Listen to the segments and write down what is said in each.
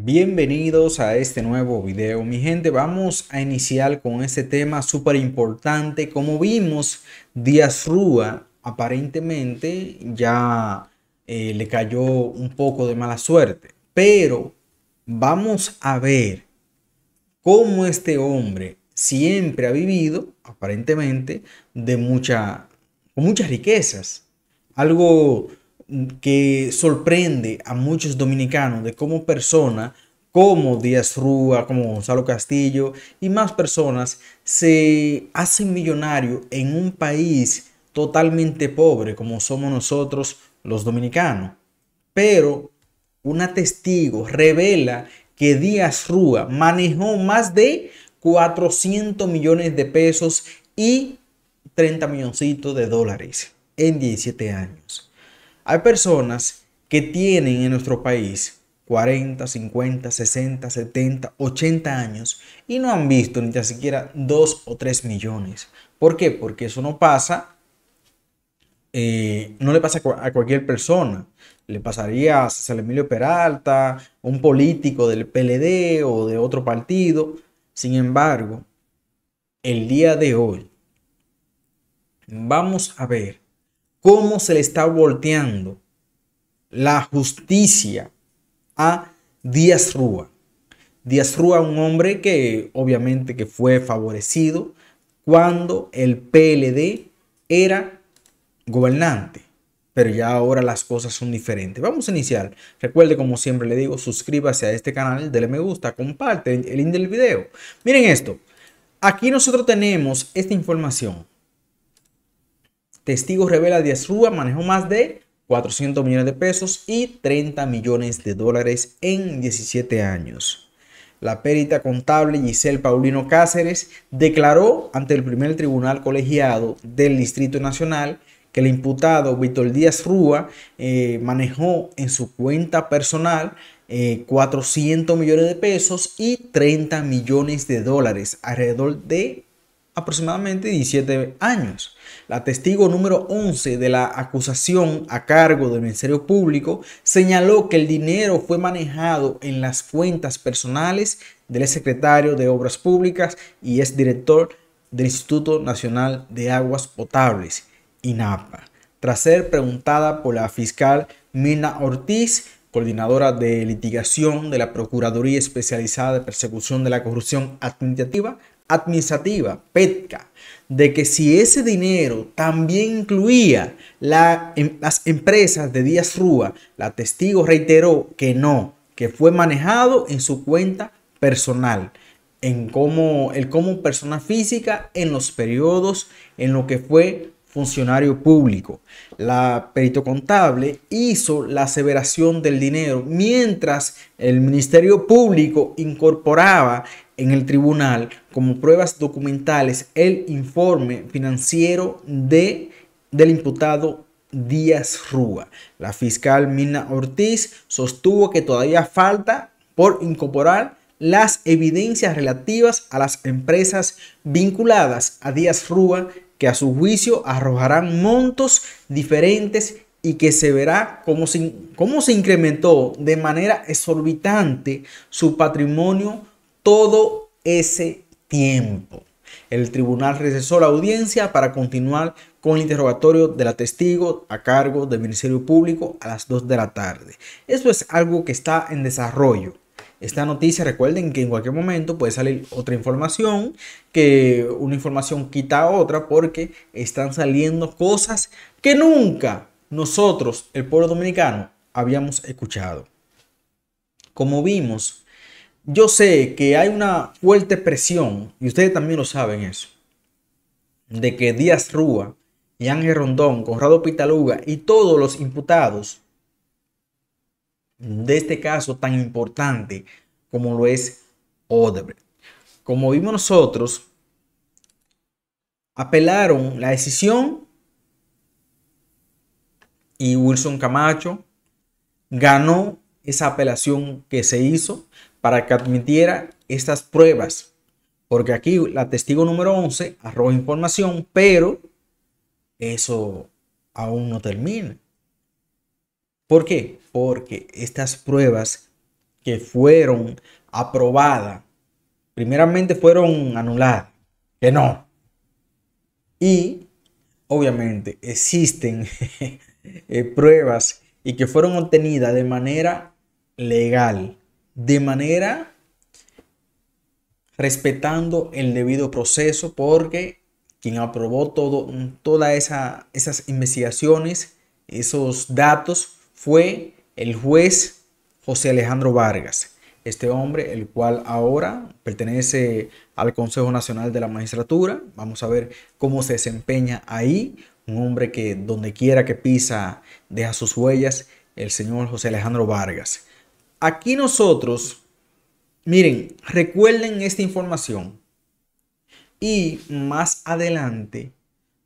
Bienvenidos a este nuevo video mi gente vamos a iniciar con este tema súper importante como vimos Díaz Rúa aparentemente ya eh, le cayó un poco de mala suerte pero vamos a ver cómo este hombre siempre ha vivido aparentemente de mucha con muchas riquezas algo que sorprende a muchos dominicanos de cómo personas como Díaz Rúa, como Gonzalo Castillo y más personas se hacen millonarios en un país totalmente pobre como somos nosotros los dominicanos. Pero un testigo revela que Díaz Rúa manejó más de 400 millones de pesos y 30 milloncitos de dólares en 17 años. Hay personas que tienen en nuestro país 40, 50, 60, 70, 80 años y no han visto ni siquiera 2 o 3 millones. ¿Por qué? Porque eso no pasa, eh, no le pasa a cualquier persona. Le pasaría a César Emilio Peralta, un político del PLD o de otro partido. Sin embargo, el día de hoy vamos a ver cómo se le está volteando la justicia a Díaz Rúa. Díaz Rúa, un hombre que obviamente que fue favorecido cuando el PLD era gobernante. Pero ya ahora las cosas son diferentes. Vamos a iniciar. Recuerde, como siempre le digo, suscríbase a este canal, dele me gusta, comparte el link del video. Miren esto. Aquí nosotros tenemos esta información. Testigo revela que Rúa manejó más de 400 millones de pesos y 30 millones de dólares en 17 años. La perita contable Giselle Paulino Cáceres declaró ante el primer tribunal colegiado del Distrito Nacional que el imputado Víctor Díaz Rúa eh, manejó en su cuenta personal 400 eh, millones de pesos y 30 millones de dólares, alrededor de aproximadamente 17 años. La testigo número 11 de la acusación a cargo del Ministerio Público señaló que el dinero fue manejado en las cuentas personales del secretario de Obras Públicas y es director del Instituto Nacional de Aguas Potables, INAPA. Tras ser preguntada por la fiscal Mina Ortiz, coordinadora de litigación de la Procuraduría Especializada de Persecución de la Corrupción Administrativa, administrativa, PETCA, de que si ese dinero también incluía em, las empresas de Díaz Rúa, la testigo reiteró que no, que fue manejado en su cuenta personal, en como, el como persona física en los periodos en lo que fue funcionario público. La perito contable hizo la aseveración del dinero mientras el Ministerio Público incorporaba en el tribunal como pruebas documentales el informe financiero de, del imputado Díaz Rúa. La fiscal Mina Ortiz sostuvo que todavía falta por incorporar las evidencias relativas a las empresas vinculadas a Díaz Rúa que a su juicio arrojarán montos diferentes y que se verá cómo se, se incrementó de manera exorbitante su patrimonio todo ese tiempo. El tribunal recesó la audiencia para continuar con el interrogatorio de la testigo a cargo del Ministerio Público a las 2 de la tarde. Eso es algo que está en desarrollo esta noticia. Recuerden que en cualquier momento puede salir otra información, que una información quita a otra, porque están saliendo cosas que nunca nosotros, el pueblo dominicano, habíamos escuchado. Como vimos, yo sé que hay una fuerte presión, y ustedes también lo saben eso, de que Díaz Rúa y Ángel Rondón, Conrado Pitaluga y todos los imputados de este caso tan importante como lo es Odebrecht. Como vimos nosotros, apelaron la decisión y Wilson Camacho ganó esa apelación que se hizo para que admitiera estas pruebas. Porque aquí la testigo número 11 arroja información, pero eso aún no termina. ¿Por qué? Porque estas pruebas que fueron aprobadas, primeramente fueron anuladas, que no. Y obviamente existen eh, pruebas y que fueron obtenidas de manera legal, de manera respetando el debido proceso, porque quien aprobó todo, todas esa, esas investigaciones, esos datos, fue el juez José Alejandro Vargas. Este hombre, el cual ahora pertenece al Consejo Nacional de la Magistratura. Vamos a ver cómo se desempeña ahí. Un hombre que donde quiera que pisa deja sus huellas, el señor José Alejandro Vargas. Aquí nosotros, miren, recuerden esta información. Y más adelante,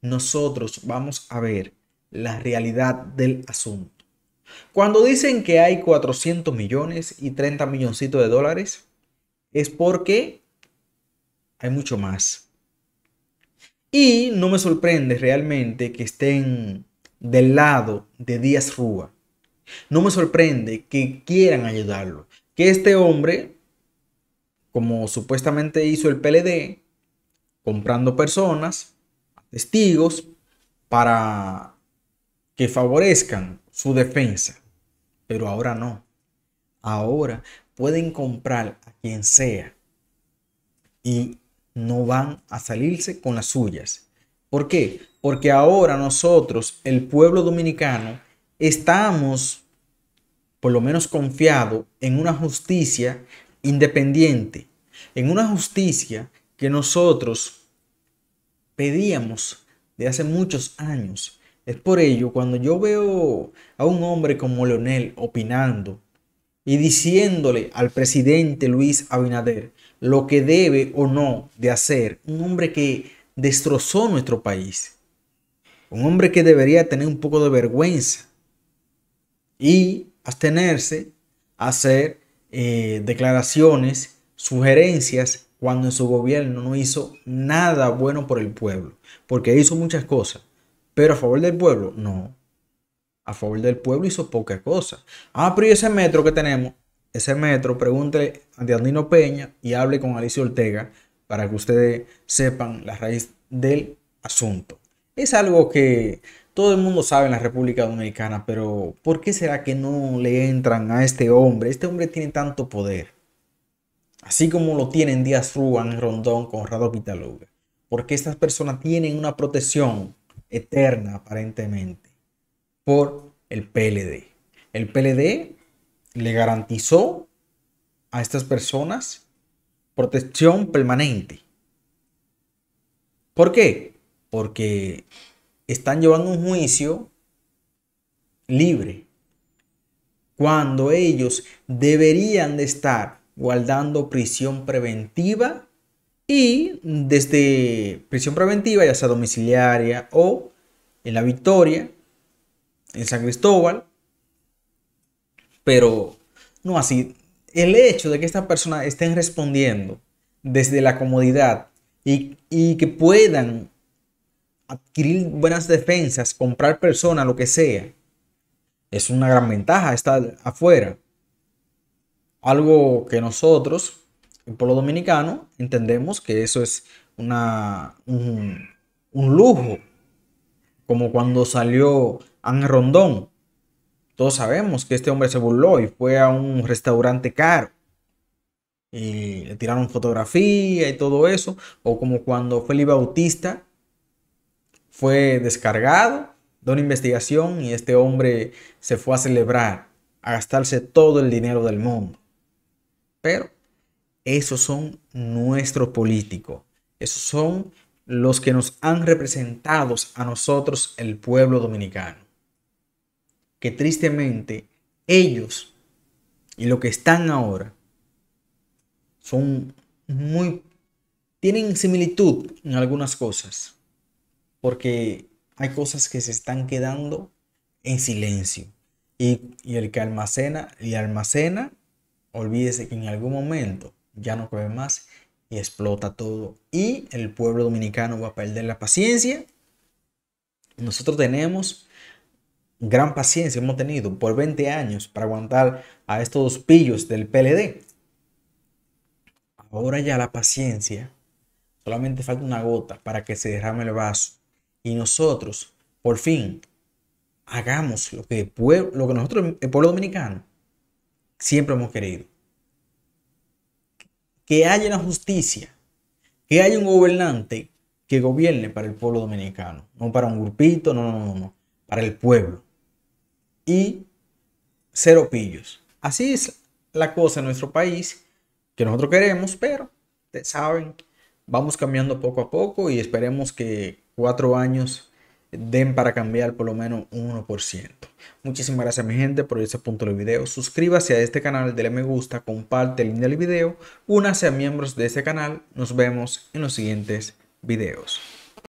nosotros vamos a ver la realidad del asunto. Cuando dicen que hay 400 millones y 30 milloncitos de dólares, es porque hay mucho más. Y no me sorprende realmente que estén del lado de Díaz Rúa. No me sorprende que quieran ayudarlo. Que este hombre, como supuestamente hizo el PLD, comprando personas, testigos, para que favorezcan su defensa. Pero ahora no. Ahora pueden comprar a quien sea y no van a salirse con las suyas. ¿Por qué? Porque ahora nosotros, el pueblo dominicano, estamos por lo menos confiado en una justicia independiente, en una justicia que nosotros pedíamos de hace muchos años, es por ello, cuando yo veo a un hombre como Leonel opinando y diciéndole al presidente Luis Abinader lo que debe o no de hacer, un hombre que destrozó nuestro país, un hombre que debería tener un poco de vergüenza y abstenerse a hacer eh, declaraciones, sugerencias, cuando en su gobierno no hizo nada bueno por el pueblo, porque hizo muchas cosas pero a favor del pueblo, no. A favor del pueblo hizo poca cosa. Ah, pero ese metro que tenemos? Ese metro, pregúntele a Andino Peña y hable con Alicia Ortega para que ustedes sepan la raíz del asunto. Es algo que todo el mundo sabe en la República Dominicana, pero ¿por qué será que no le entran a este hombre? Este hombre tiene tanto poder. Así como lo tienen Díaz en Rondón, Conrado Pitaluga. Porque estas personas tienen una protección eterna aparentemente por el PLD. El PLD le garantizó a estas personas protección permanente. ¿Por qué? Porque están llevando un juicio libre cuando ellos deberían de estar guardando prisión preventiva y desde prisión preventiva, ya sea domiciliaria o en la Victoria, en San Cristóbal, pero no así. El hecho de que estas personas estén respondiendo desde la comodidad y, que puedan adquirir buenas defensas, comprar personas, lo que sea, es una gran ventaja estar afuera. Algo que nosotros en pueblo dominicano entendemos que eso es una, un, lujo, como cuando salió Anne Rondón. Todos sabemos que este hombre se burló y fue a un restaurante caro y le tiraron fotografía y todo eso, o como cuando Felipe Bautista fue descargado de una investigación y este hombre se fue a celebrar, a gastarse todo el dinero del mundo. Pero esos son nuestros políticos. Esos son los que nos han representado a nosotros, el pueblo dominicano. Que tristemente ellos y lo que están ahora son muy... tienen similitud en algunas cosas. Porque hay cosas que se están quedando en silencio. Y, y el que almacena y almacena, olvídese que en algún momento ya no puede más y explota todo. Y el pueblo dominicano va a perder la paciencia. Nosotros tenemos gran paciencia, hemos tenido por 20 años para aguantar a estos pillos del PLD. Ahora ya la paciencia, solamente falta una gota para que se derrame el vaso. Y nosotros, por fin, hagamos lo que, pueblo, lo que nosotros, el pueblo dominicano, siempre hemos querido que haya una justicia, que haya un gobernante que gobierne para el pueblo dominicano, no para un grupito, no, no, no, no, para el pueblo. Y cero pillos. Así es la cosa en nuestro país que nosotros queremos, pero saben, vamos cambiando poco a poco y esperemos que cuatro años den para cambiar por lo menos 1%. Muchísimas gracias mi gente por ese punto del video. Suscríbase a este canal, dele me gusta, comparte el link del video, únase a miembros de este canal. Nos vemos en los siguientes videos.